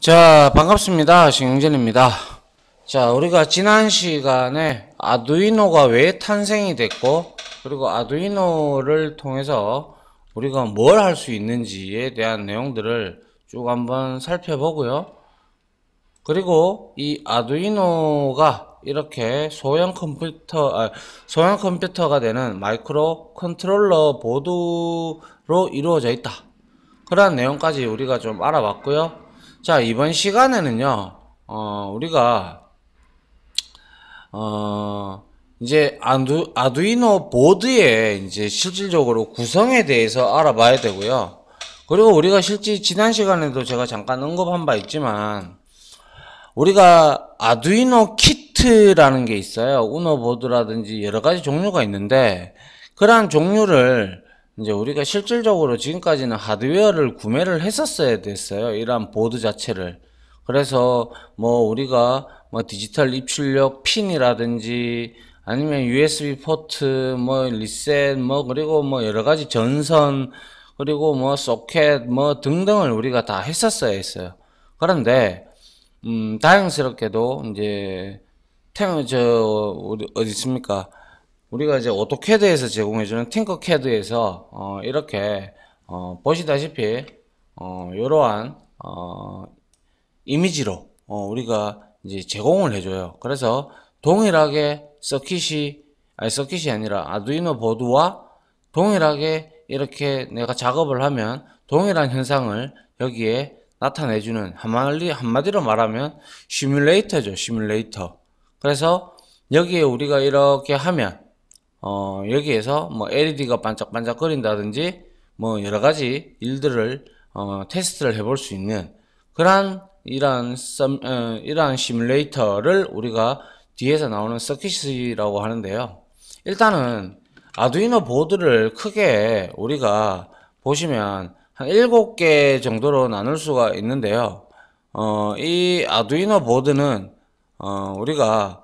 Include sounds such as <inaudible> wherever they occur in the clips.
자, 반갑습니다. 신영진입니다. 자, 우리가 지난 시간에 아두이노가 왜 탄생이 됐고, 그리고 아두이노를 통해서 우리가 뭘 할 수 있는지에 대한 내용들을 쭉 한번 살펴보고요. 그리고 이 아두이노가 이렇게 소형 컴퓨터, 아, 소형 컴퓨터가 되는 마이크로 컨트롤러 보드로 이루어져 있다. 그러한 내용까지 우리가 좀 알아봤고요. 자, 이번 시간에는요, 어, 우리가, 어, 이제 아두, 아두이노 보드의 이제 실질적으로 구성에 대해서 알아봐야 되고요. 그리고 우리가 실제 지난 시간에도 제가 잠깐 언급한 바 있지만, 우리가 아두이노 키트라는 게 있어요. 우노보드라든지 여러 가지 종류가 있는데, 그러한 종류를 이제 우리가 실질적으로 지금까지는 하드웨어를 구매를 했었어야 됐어요. 이러한 보드 자체를. 그래서 뭐 우리가 뭐 디지털 입출력 핀이라든지 아니면 USB 포트 뭐 리셋 뭐 그리고 뭐 여러 가지 전선 그리고 뭐 소켓 뭐 등등을 우리가 다 했었어야 했어요. 그런데 음 다행스럽게도 이제 태저 어디 있습니까? 우리가 이제 오토캐드에서 제공해주는 탱커캐드에서 어, 이렇게 어, 보시다시피 어, 이러한 어, 이미지로 어, 우리가 이제 제공을 해줘요. 그래서 동일하게 서킷이 아니 서킷이 아니라 아두이노 보드와 동일하게 이렇게 내가 작업을 하면 동일한 현상을 여기에 나타내주는 한마디, 한마디로 말하면 시뮬레이터죠 시뮬레이터 그래서 여기에 우리가 이렇게 하면 어, 여기에서 뭐 LED가 반짝반짝거린다든지 뭐 여러가지 일들을 어, 테스트를 해볼 수 있는 그러한 이러 썸, 어, 이러 시뮬레이터를 우리가 뒤에서 나오는 서킷이라고 하는데요. 일단은 아두이노 보드를 크게 우리가 보시면 한 7개 정도로 나눌 수가 있는데요. 어, 이 아두이노 보드는 어, 우리가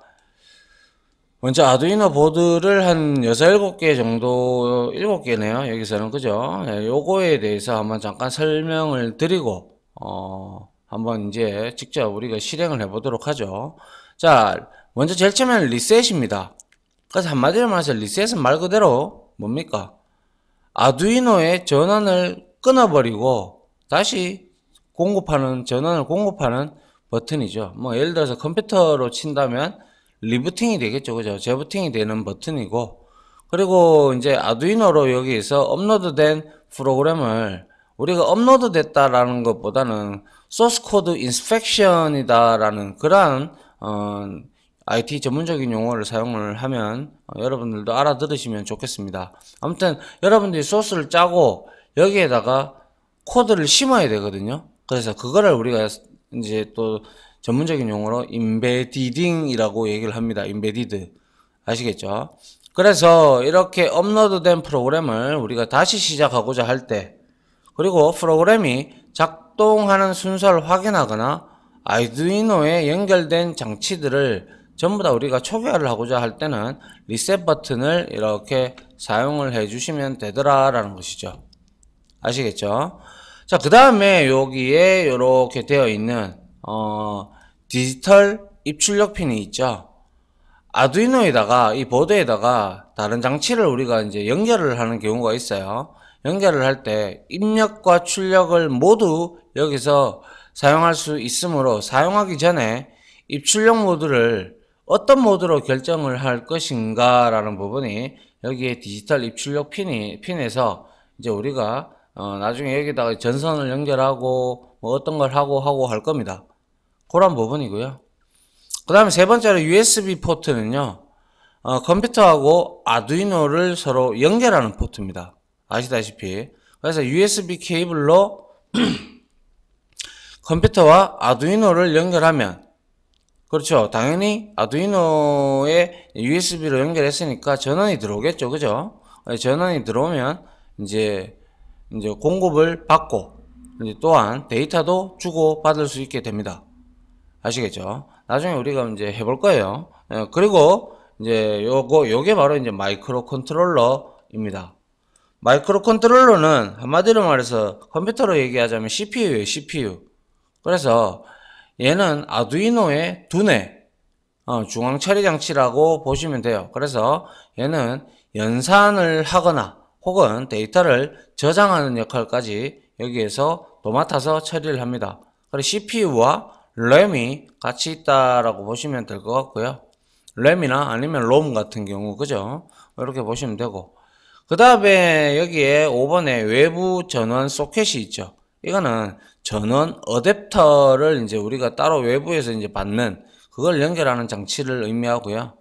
먼저 아두이노 보드를 한 6, 7개 정도, 7개네요. 여기서는 그죠? 네, 요거에 대해서 한번 잠깐 설명을 드리고, 어, 한번 이제 직접 우리가 실행을 해보도록 하죠. 자, 먼저 제일 처음에는 리셋입니다. 그래서 한마디로 말해서 리셋은 말 그대로 뭡니까? 아두이노의 전원을 끊어버리고 다시 공급하는, 전원을 공급하는 버튼이죠. 뭐 예를 들어서 컴퓨터로 친다면 리부팅이 되겠죠. 그죠? 재부팅이 되는 버튼이고 그리고 이제 아두이노로 여기에서 업로드된 프로그램을 우리가 업로드 됐다라는 것보다는 소스 코드 인스펙션이다라는 그러한 어, IT 전문적인 용어를 사용을 하면 어, 여러분들도 알아들으시면 좋겠습니다. 아무튼 여러분들이 소스를 짜고 여기에다가 코드를 심어야 되거든요. 그래서 그거를 우리가 이제 또 전문적인 용어로 임베디딩이라고 얘기를 합니다. 임베디드 아시겠죠? 그래서 이렇게 업로드된 프로그램을 우리가 다시 시작하고자 할 때 그리고 프로그램이 작동하는 순서를 확인하거나 아두이노에 이 연결된 장치들을 전부 다 우리가 초기화를 하고자 할 때는 리셋 버튼을 이렇게 사용을 해 주시면 되더라 라는 것이죠 아시겠죠 자 그 다음에 여기에 이렇게 되어 있는 어 디지털 입출력 핀이 있죠. 아두이노에다가 이 보드에다가 다른 장치를 우리가 이제 연결을 하는 경우가 있어요. 연결을 할 때 입력과 출력을 모두 여기서 사용할 수 있으므로 사용하기 전에 입출력 모드를 어떤 모드로 결정을 할 것인가 라는 부분이 여기에 디지털 입출력 핀이, 핀에서 이제 우리가 어 나중에 여기다가 전선을 연결하고 뭐 어떤 걸 하고 하고 할 겁니다. 그런 부분이고요. 그 다음에 세 번째로 USB 포트는요. 어, 컴퓨터하고 아두이노를 서로 연결하는 포트입니다. 아시다시피 그래서 USB 케이블로 <clears throat> 컴퓨터와 아두이노를 연결하면 그렇죠. 당연히 아두이노에 USB로 연결했으니까 전원이 들어오겠죠. 그죠? 예, 전원이 들어오면 이제 이제 공급을 받고 이제 또한 데이터도 주고 받을 수 있게 됩니다. 아시겠죠? 나중에 우리가 이제 해볼 거예요. 예, 그리고 이제 요거 요게 바로 이제 마이크로 컨트롤러입니다. 마이크로 컨트롤러는 한마디로 말해서 컴퓨터로 얘기하자면 CPU예요, CPU. 그래서 얘는 아두이노의 두뇌 어, 중앙 처리 장치라고 보시면 돼요. 그래서 얘는 연산을 하거나 혹은 데이터를 저장하는 역할까지 여기에서 도맡아서 처리를 합니다. 그리고 CPU와 램이 같이 있다라고 보시면 될 것 같고요. 램이나 아니면 롬 같은 경우 그죠? 이렇게 보시면 되고 그 다음에 여기에 5번에 외부 전원 소켓이 있죠. 이거는 전원 어댑터를 이제 우리가 따로 외부에서 이제 받는 그걸 연결하는 장치를 의미하고요.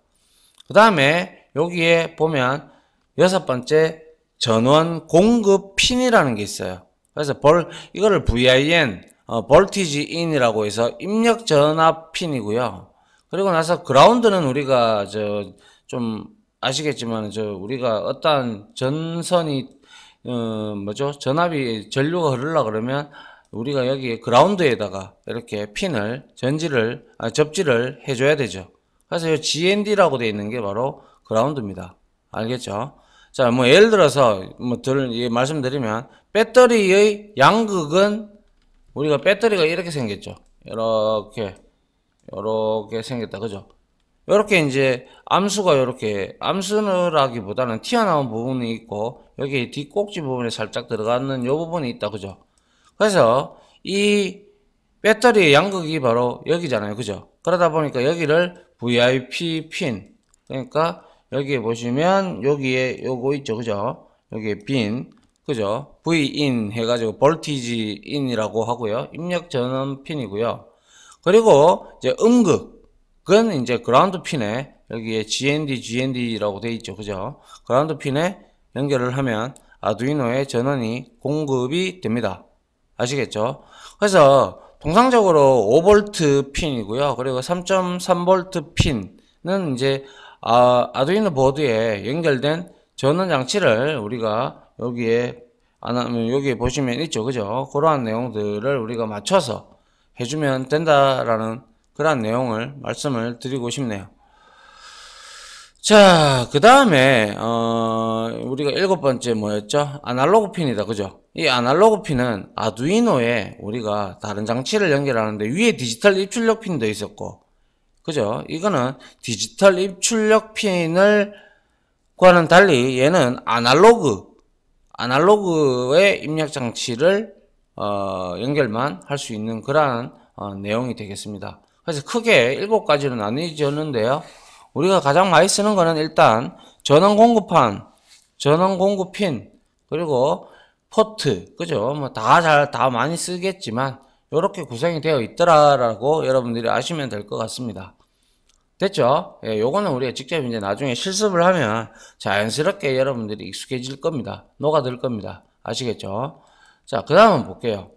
그 다음에 여기에 보면 여섯 번째 전원 공급 핀이라는 게 있어요. 그래서 볼, 이거를 VIN 볼티지 어, 인이라고 해서 입력 전압 핀이고요. 그리고 나서 그라운드는 우리가 저 좀 아시겠지만 저 우리가 어떠한 전선이 어, 뭐죠 전압이 전류가 흐르려 그러면 우리가 여기 그라운드에다가 이렇게 핀을 전지를 아, 접지를 해줘야 되죠. 그래서 이 GND라고 되어 있는 게 바로 그라운드입니다. 알겠죠? 자, 뭐 예를 들어서 뭐들 말씀드리면 배터리의 양극은 우리가 배터리가 이렇게 생겼죠 이렇게 이렇게 생겼다 그죠 이렇게 이제 암수가 이렇게 암수라기보다는 튀어나온 부분이 있고 여기 뒷꼭지 부분에 살짝 들어가는 요 부분이 있다 그죠 그래서 이 배터리의 양극이 바로 여기잖아요 그죠 그러다 보니까 여기를 VIP 핀 그러니까 여기에 보시면 여기에 요거 있죠 그죠 여기에 핀 그죠? Vin 해가지고 볼티지 인이라고 하고요. 입력 전원 핀이고요. 그리고 이제 음극은 이제 그라운드 핀에 여기에 GND, GND라고 되어 있죠. 그죠? 그라운드 핀에 연결을 하면 아두이노의 전원이 공급이 됩니다. 아시겠죠? 그래서 통상적으로 5V 핀이고요. 그리고 3.3V 핀은 이제 아, 아두이노 보드에 연결된 전원 장치를 우리가 여기에 여기 보시면 있죠. 그죠? 그러한 내용들을 우리가 맞춰서 해주면 된다라는 그러한 내용을 말씀을 드리고 싶네요. 자, 그 다음에, 어, 우리가 일곱 번째 뭐였죠? 아날로그 핀이다. 그죠? 이 아날로그 핀은 아두이노에 우리가 다른 장치를 연결하는데 위에 디지털 입출력 핀도 있었고, 그죠? 이거는 디지털 입출력 핀을 과는 달리 얘는 아날로그 아날로그의 입력 장치를 어, 연결만 할 수 있는 그러한 어, 내용이 되겠습니다. 그래서 크게 일곱 가지로 나뉘졌는데요. 우리가 가장 많이 쓰는 거는 일단 전원 공급판, 전원 공급핀, 그리고 포트, 그죠? 뭐 다 잘, 다 많이 쓰겠지만, 이렇게 구성이 되어 있더라라고 여러분들이 아시면 될 것 같습니다. 됐죠? 예, 요거는 우리가 직접 이제 나중에 실습을 하면 자연스럽게 여러분들이 익숙해질 겁니다. 녹아들 겁니다. 아시겠죠? 자, 그 다음은 볼게요.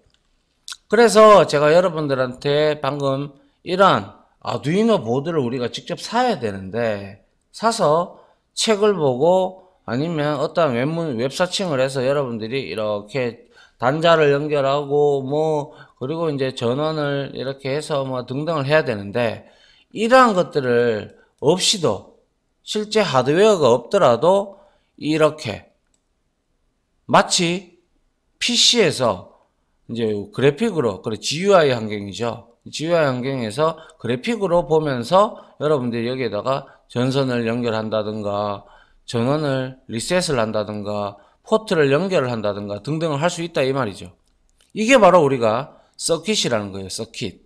그래서 제가 여러분들한테 방금 이런 아두이노 보드를 우리가 직접 사야 되는데 사서 책을 보고 아니면 어떤 웹문, 웹사칭을 해서 여러분들이 이렇게 단자를 연결하고 뭐 그리고 이제 전원을 이렇게 해서 뭐 등등을 해야 되는데 이러한 것들을 없이도 실제 하드웨어가 없더라도 이렇게 마치 PC에서 이제 그래픽으로 그래 GUI 환경이죠. GUI 환경에서 그래픽으로 보면서 여러분들이 여기에다가 전선을 연결한다든가 전원을 리셋을 한다든가 포트를 연결을 한다든가 등등을 할 수 있다 이 말이죠. 이게 바로 우리가 서킷이라는 거예요. 서킷.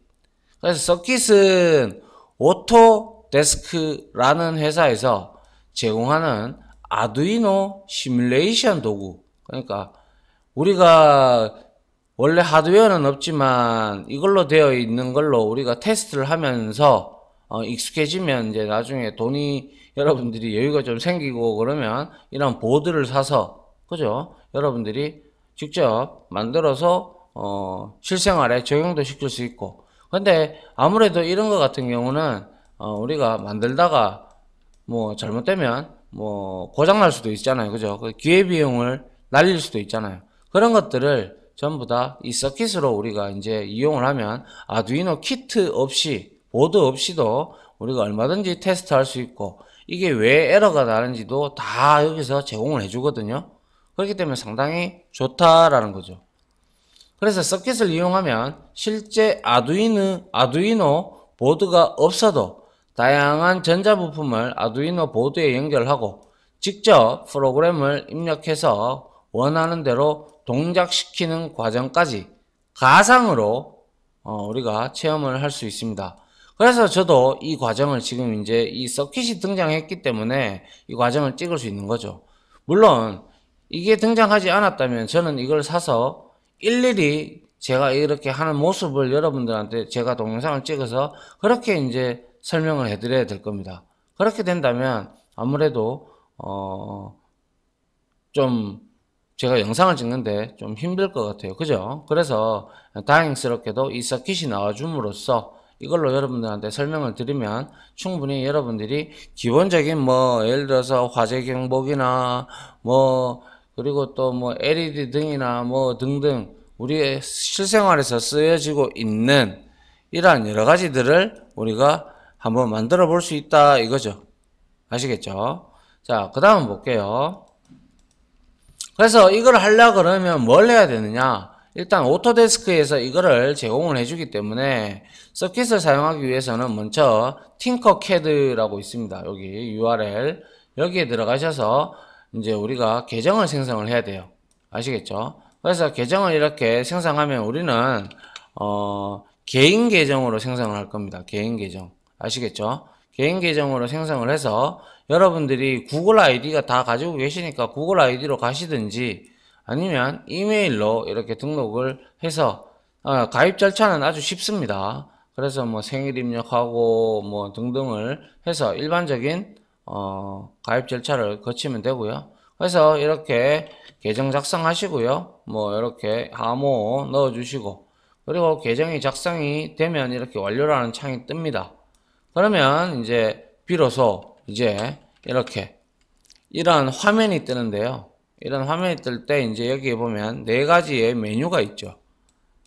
그래서 서킷은 오토데스크라는 회사에서 제공하는 아두이노 시뮬레이션 도구 그러니까 우리가 원래 하드웨어는 없지만 이걸로 되어 있는 걸로 우리가 테스트를 하면서 어, 익숙해지면 이제 나중에 돈이 여러분들이 여유가 좀 생기고 그러면 이런 보드를 사서 그죠 여러분들이 직접 만들어서 어, 실생활에 적용도 시킬 수 있고 근데 아무래도 이런 것 같은 경우는 어, 우리가 만들다가 뭐 잘못되면 뭐 고장날 수도 있잖아요 그죠 그 기회비용을 날릴 수도 있잖아요 그런 것들을 전부 다 이 서킷으로 우리가 이제 이용을 하면 아두이노 키트 없이 보드 없이도 우리가 얼마든지 테스트할 수 있고 이게 왜 에러가 나는지도 다 여기서 제공을 해주거든요 그렇기 때문에 상당히 좋다라는 거죠 그래서 서킷을 이용하면 실제 아두이노, 아두이노 보드가 없어도 다양한 전자부품을 아두이노 보드에 연결하고 직접 프로그램을 입력해서 원하는 대로 동작시키는 과정까지 가상으로 어, 우리가 체험을 할 수 있습니다. 그래서 저도 이 과정을 지금 이제 이 서킷이 등장했기 때문에 이 과정을 찍을 수 있는 거죠. 물론 이게 등장하지 않았다면 저는 이걸 사서 일일이 제가 이렇게 하는 모습을 여러분들한테 제가 동영상을 찍어서 그렇게 이제 설명을 해드려야 될 겁니다. 그렇게 된다면 아무래도 어좀 제가 영상을 찍는데 좀 힘들 것 같아요. 그죠? 그래서 다행스럽게도 이 서킷이 나와줌으로써 이걸로 여러분들한테 설명을 드리면 충분히 여러분들이 기본적인 뭐 예를 들어서 화재 경보기나 뭐 그리고 또 뭐 LED 등이나 뭐 등등 우리의 실생활에서 쓰여지고 있는 이러한 여러 가지들을 우리가 한번 만들어 볼 수 있다 이거죠. 아시겠죠? 자, 그 다음 볼게요. 그래서 이걸 하려 그러면 뭘 해야 되느냐? 일단 오토데스크에서 이거를 제공을 해주기 때문에 서킷을 사용하기 위해서는 먼저 틴커캐드라고 있습니다. 여기 URL 여기에 들어가셔서 이제 우리가 계정을 생성을 해야 돼요. 아시겠죠? 그래서 계정을 이렇게 생성하면 우리는 어, 개인 계정으로 생성을 할 겁니다. 개인 계정. 아시겠죠? 개인 계정으로 생성을 해서 여러분들이 구글 아이디가 다 가지고 계시니까 구글 아이디로 가시든지 아니면 이메일로 이렇게 등록을 해서 어, 가입 절차는 아주 쉽습니다. 그래서 뭐 생일 입력하고 뭐 등등을 해서 일반적인 어, 가입 절차를 거치면 되고요. 그래서 이렇게 계정 작성하시고요. 뭐 이렇게 암호 넣어주시고 그리고 계정이 작성이 되면 이렇게 완료라는 창이 뜹니다. 그러면 이제 비로소 이제 이렇게 이런 화면이 뜨는데요. 이런 화면이 뜰 때 이제 여기 에 보면 네 가지의 메뉴가 있죠.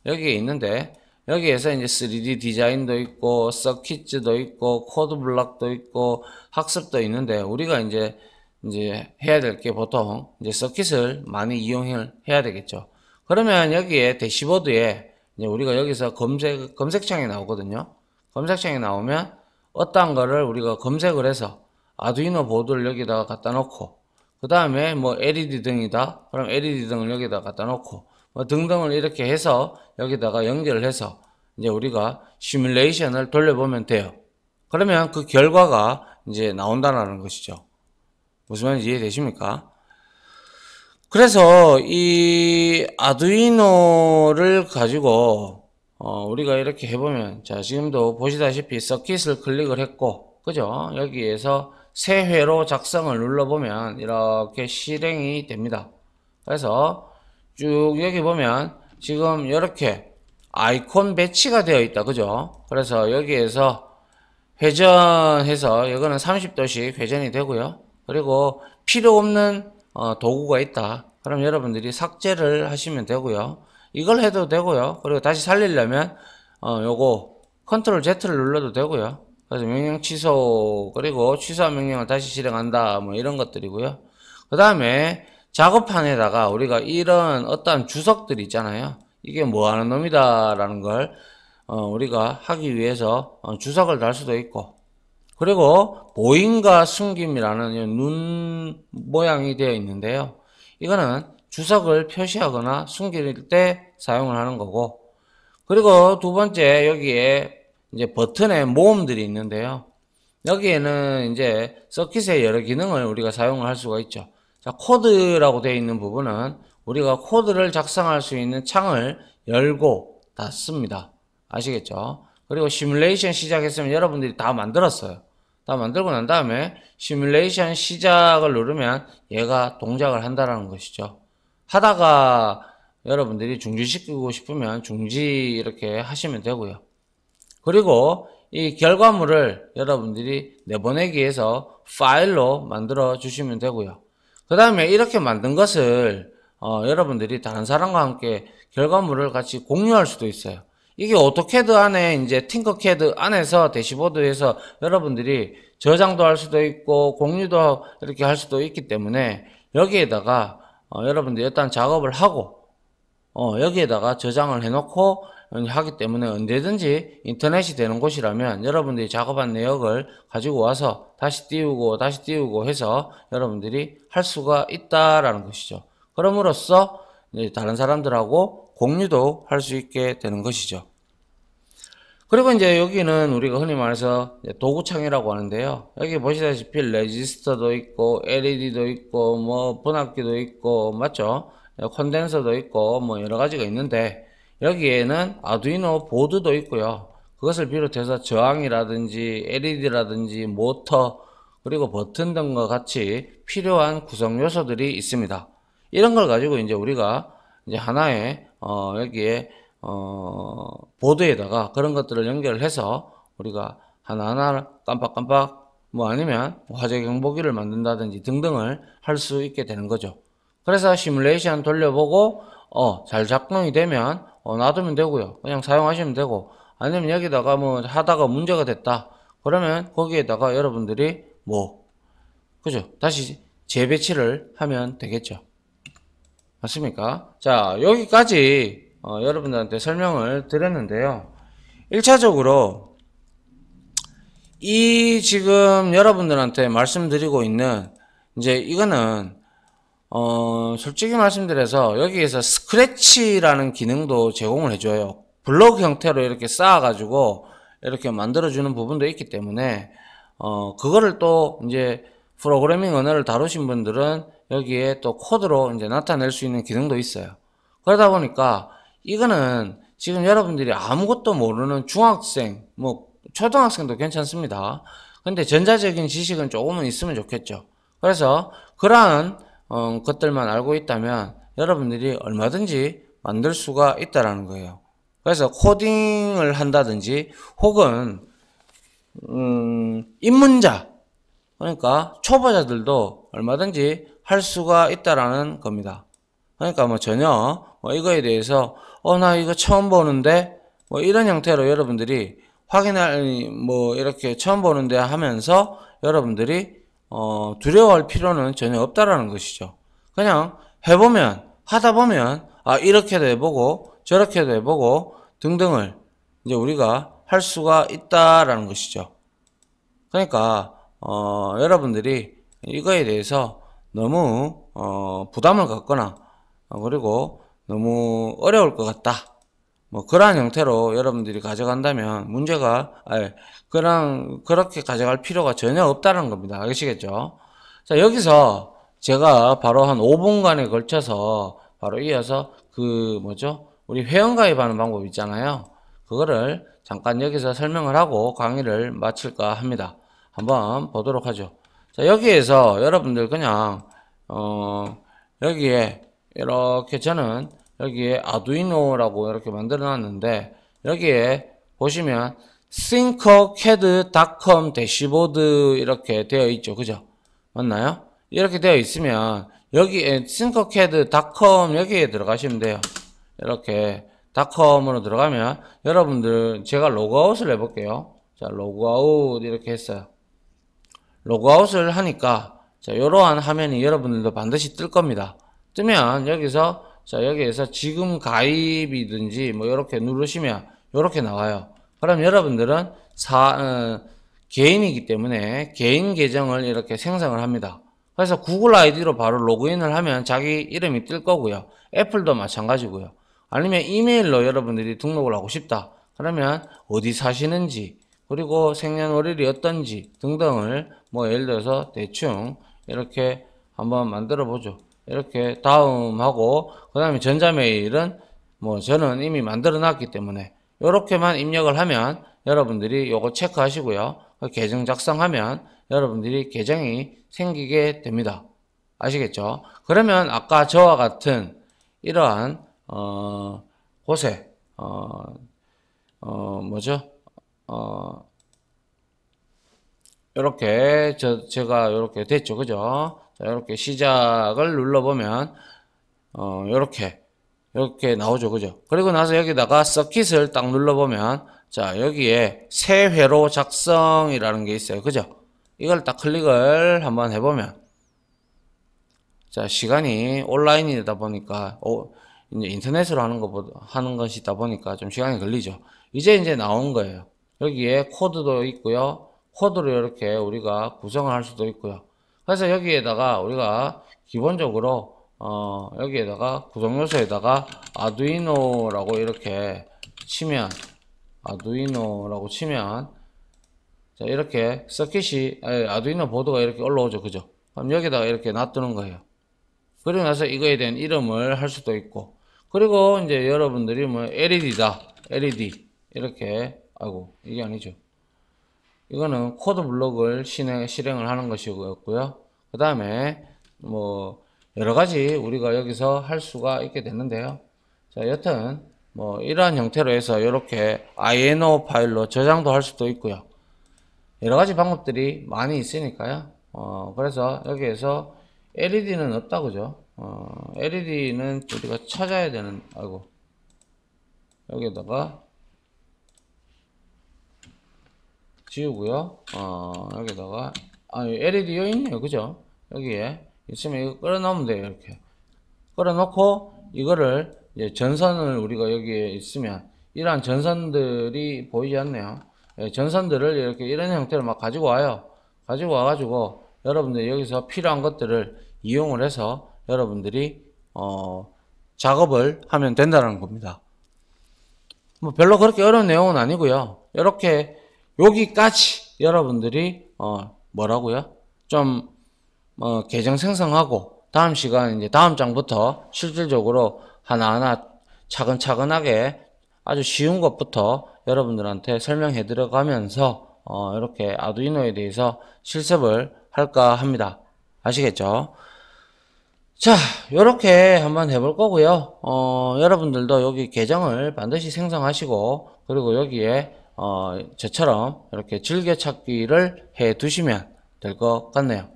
여기에 있는데 여기에서 이제 3D 디자인도 있고 서킷도 즈 있고 코드 블록도 있고 학습도 있는데 우리가 이제 이제 해야 될 게 보통 이제 서킷을 많이 이용을 해야 되겠죠. 그러면 여기에 대시보드에 이제 우리가 여기서 검색 검색창이 나오거든요. 검색창이 나오면 어떤 거를 우리가 검색을 해서 아두이노 보드를 여기다가 갖다 놓고 그 다음에 뭐 LED 등이다. 그럼 LED 등을 여기다 갖다 놓고 뭐 등등을 이렇게 해서 여기다가 연결을 해서 이제 우리가 시뮬레이션을 돌려보면 돼요. 그러면 그 결과가 이제 나온다라는 것이죠. 무슨 말인지 이해되십니까? 그래서 이 아두이노를 가지고 어 우리가 이렇게 해보면 자 지금도 보시다시피 서킷을 클릭을 했고 그죠? 여기에서 세 회로 작성을 눌러보면 이렇게 실행이 됩니다. 그래서 쭉 여기 보면 지금 이렇게 아이콘 배치가 되어 있다 그죠 그래서 여기에서 회전해서 이거는 30도씩 회전이 되고요 그리고 필요 없는 어, 도구가 있다 그럼 여러분들이 삭제를 하시면 되고요 이걸 해도 되고요 그리고 다시 살리려면 어, 요거 컨트롤 Z를 눌러도 되고요 그래서 명령 취소 그리고 취소한 명령을 다시 실행한다 뭐 이런 것들이고요 그 다음에 작업판에다가 우리가 이런 어떠한 주석들 있잖아요. 이게 뭐 하는 놈이다 라는 걸 어, 우리가 하기 위해서 어, 주석을 달 수도 있고 그리고 보임과 숨김이라는 눈 모양이 되어 있는데요. 이거는 주석을 표시하거나 숨길 때 사용을 하는 거고 그리고 두 번째 여기에 이제 버튼에 모음들이 있는데요. 여기에는 이제 서킷의 여러 기능을 우리가 사용할 수가 있죠. 자, 코드라고 되어 있는 부분은 우리가 코드를 작성할 수 있는 창을 열고 닫습니다. 아시겠죠? 그리고 시뮬레이션 시작했으면 여러분들이 다 만들었어요. 다 만들고 난 다음에 시뮬레이션 시작을 누르면 얘가 동작을 한다는 것이죠. 하다가 여러분들이 중지시키고 싶으면 중지 이렇게 하시면 되고요. 그리고 이 결과물을 여러분들이 내보내기 위해서 파일로 만들어 주시면 되고요. 그 다음에 이렇게 만든 것을 어, 여러분들이 다른 사람과 함께 결과물을 같이 공유할 수도 있어요. 이게 오토캐드 안에 이제 팅커캐드 안에서 대시보드에서 여러분들이 저장도 할 수도 있고 공유도 이렇게 할 수도 있기 때문에 여기에다가 어, 여러분들이 일단 작업을 하고 어, 여기에다가 저장을 해놓고 하기 때문에 언제든지 인터넷이 되는 곳이라면 여러분들이 작업한 내역을 가지고 와서 다시 띄우고 다시 띄우고 해서 여러분들이 할 수가 있다라는 것이죠. 그럼으로써 다른 사람들하고 공유도 할 수 있게 되는 것이죠. 그리고 이제 여기는 우리가 흔히 말해서 도구창이라고 하는데요. 여기 보시다시피 레지스터도 있고 LED도 있고 뭐 분압기도 있고 맞죠? 콘덴서도 있고 뭐 여러 가지가 있는데 여기에는 아두이노 보드도 있고요. 그것을 비롯해서 저항이라든지 LED라든지 모터 그리고 버튼 등과 같이 필요한 구성 요소들이 있습니다. 이런 걸 가지고 이제 우리가 이제 하나의 어 여기에 어 보드에다가 그런 것들을 연결해서 우리가 하나하나 깜빡깜빡 뭐 아니면 화재 경보기를 만든다든지 등등을 할 수 있게 되는 거죠. 그래서 시뮬레이션 돌려보고 어 잘 작동이 되면 어, 놔두면 되고요. 그냥 사용하시면 되고 아니면 여기다가 뭐 하다가 문제가 됐다. 그러면 거기에다가 여러분들이 뭐 그죠? 다시 재배치를 하면 되겠죠. 맞습니까? 자 여기까지 어, 여러분들한테 설명을 드렸는데요. 1차적으로 이 지금 여러분들한테 말씀드리고 있는 이제 이거는 어, 솔직히 말씀드려서 여기에서 스크래치라는 기능도 제공을 해줘요. 블록 형태로 이렇게 쌓아가지고 이렇게 만들어주는 부분도 있기 때문에 어, 그거를 또 이제 프로그래밍 언어를 다루신 분들은 여기에 또 코드로 이제 나타낼 수 있는 기능도 있어요. 그러다 보니까 이거는 지금 여러분들이 아무것도 모르는 중학생, 뭐 초등학생도 괜찮습니다. 근데 전자적인 지식은 조금은 있으면 좋겠죠. 그래서 그러한 어, 것들만 알고 있다면 여러분들이 얼마든지 만들 수가 있다라는 거예요. 그래서 코딩을 한다든지 혹은 음, 입문자 그러니까 초보자들도 얼마든지 할 수가 있다라는 겁니다. 그러니까 뭐 전혀 뭐 이거에 대해서 어 나 이거 처음 보는데 뭐 이런 형태로 여러분들이 확인할 뭐 이렇게 처음 보는데 하면서 여러분들이 어, 두려워할 필요는 전혀 없다라는 것이죠. 그냥 해보면 하다 보면 아 이렇게도 해보고 저렇게도 해보고 등등을 이제 우리가 할 수가 있다라는 것이죠. 그러니까 어, 여러분들이 이거에 대해서 너무 어, 부담을 갖거나 어, 그리고 너무 어려울 것 같다 뭐 그러한 형태로 여러분들이 가져간다면 문제가 아니, 그런 그렇게 가져갈 필요가 전혀 없다는 겁니다. 아시겠죠? 자 여기서 제가 바로 한 5분간에 걸쳐서 바로 이어서 그 뭐죠? 우리 회원 가입하는 방법 있잖아요. 그거를 잠깐 여기서 설명을 하고 강의를 마칠까 합니다. 한번 보도록 하죠. 자 여기에서 여러분들 그냥 어 여기에 이렇게 저는 여기에 아두이노라고 이렇게 만들어 놨는데 여기에 보시면 thinkercad.com 대시보드 이렇게 되어 있죠 그죠 맞나요 이렇게 되어 있으면 여기에 thinkercad.com 여기에 들어가시면 돼요 이렇게 닷컴으로 들어가면 여러분들 제가 로그아웃을 해볼게요 자 로그아웃 이렇게 했어요 로그아웃을 하니까 자 이러한 화면이 여러분들도 반드시 뜰 겁니다 뜨면 여기서 자 여기에서 지금 가입이든지 뭐 이렇게 누르시면 이렇게 나와요. 그럼 여러분들은 사, 어, 개인이기 때문에 개인 계정을 이렇게 생성을 합니다. 그래서 구글 아이디로 바로 로그인을 하면 자기 이름이 뜰 거고요. 애플도 마찬가지고요. 아니면 이메일로 여러분들이 등록을 하고 싶다. 그러면 어디 사시는지 그리고 생년월일이 어떤지 등등을 뭐 예를 들어서 대충 이렇게 한번 만들어 보죠. 이렇게 다음 하고 그 다음에 전자메일은 뭐 저는 이미 만들어 놨기 때문에 이렇게만 입력을 하면 여러분들이 요거 체크하시고요 그 계정 작성하면 여러분들이 계정이 생기게 됩니다 아시겠죠 그러면 아까 저와 같은 이러한 어 곳에 어, 어 뭐죠 어 이렇게 저 제가 이렇게 됐죠 그죠 이렇게 시작을 눌러보면 어, 이렇게 이렇게 나오죠 그죠 그리고 나서 여기다가 서킷을 딱 눌러보면 자 여기에 세 회로 작성이라는 게 있어요 그죠 이걸 딱 클릭을 한번 해보면 자 시간이 온라인이다 보니까 오, 어, 이제 인터넷으로 하는 것 하는 것이다 보니까 좀 시간이 걸리죠 이제 이제 나온 거예요 여기에 코드도 있고요 코드로 이렇게 우리가 구성을 할 수도 있고요 그래서 여기에다가 우리가 기본적으로 어, 여기에다가 구성요소에다가 아두이노라고 이렇게 치면 아두이노라고 치면 자 이렇게 서킷이 아니, 아두이노 보드가 이렇게 올라오죠 그죠 그럼 여기다가 이렇게 놔두는 거예요 그리고 나서 이거에 대한 이름을 할 수도 있고 그리고 이제 여러분들이 뭐 LED다 LED 이렇게 아이고 이게 아니죠 이거는 코드 블록을 실행, 실행을 하는 것이었고요. 그 다음에 뭐 여러 가지 우리가 여기서 할 수가 있게 됐는데요. 자, 여튼 뭐 이러한 형태로 해서 이렇게 INO 파일로 저장도 할 수도 있고요. 여러 가지 방법들이 많이 있으니까요. 어, 그래서 여기에서 LED는 없다 그죠? 어, LED는 우리가 찾아야 되는 아이고 여기다가 에 지우고요. 어, 여기다가 아, LED 여 있네요. 그죠? 여기에 있으면 이거 끌어넣으면 돼요. 이렇게 끌어넣고 이거를 이제 전선을 우리가 여기에 있으면 이러한 전선들이 보이지 않네요. 예, 전선들을 이렇게 이런 형태로 막 가지고 와요. 가지고 와가지고 여러분들 여기서 필요한 것들을 이용을 해서 여러분들이 어, 작업을 하면 된다는 겁니다. 뭐 별로 그렇게 어려운 내용은 아니고요. 이렇게 여기까지 여러분들이 어 뭐라고요? 좀 어, 계정 생성하고 다음 시간 이제 다음 장부터 실질적으로 하나하나 차근차근하게 아주 쉬운 것부터 여러분들한테 설명해 들어가면서 어, 이렇게 아두이노에 대해서 실습을 할까 합니다. 아시겠죠? 자, 이렇게 한번 해볼 거고요. 어, 여러분들도 여기 계정을 반드시 생성하시고 그리고 여기에 어, 저처럼 이렇게 즐겨찾기를 해 두시면 될 것 같네요.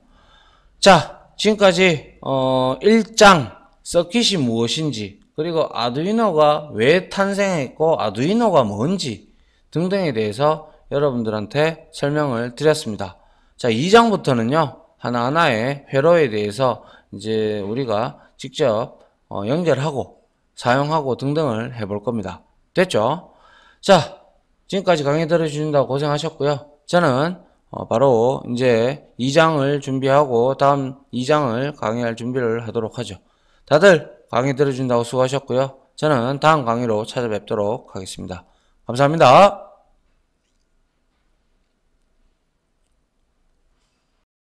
자, 지금까지 어, 1장 서킷이 무엇인지 그리고 아두이노가 왜 탄생했고 아두이노가 뭔지 등등에 대해서 여러분들한테 설명을 드렸습니다. 자, 2장부터는요. 하나하나의 회로에 대해서 이제 우리가 직접 어, 연결하고 사용하고 등등을 해 볼 겁니다. 됐죠? 자, 지금까지 강의 들어주신다고 고생하셨고요. 저는 어, 바로 이제 2장을 준비하고 다음 2장을 강의할 준비를 하도록 하죠. 다들 강의 들어준다고 수고하셨고요. 저는 다음 강의로 찾아뵙도록 하겠습니다. 감사합니다.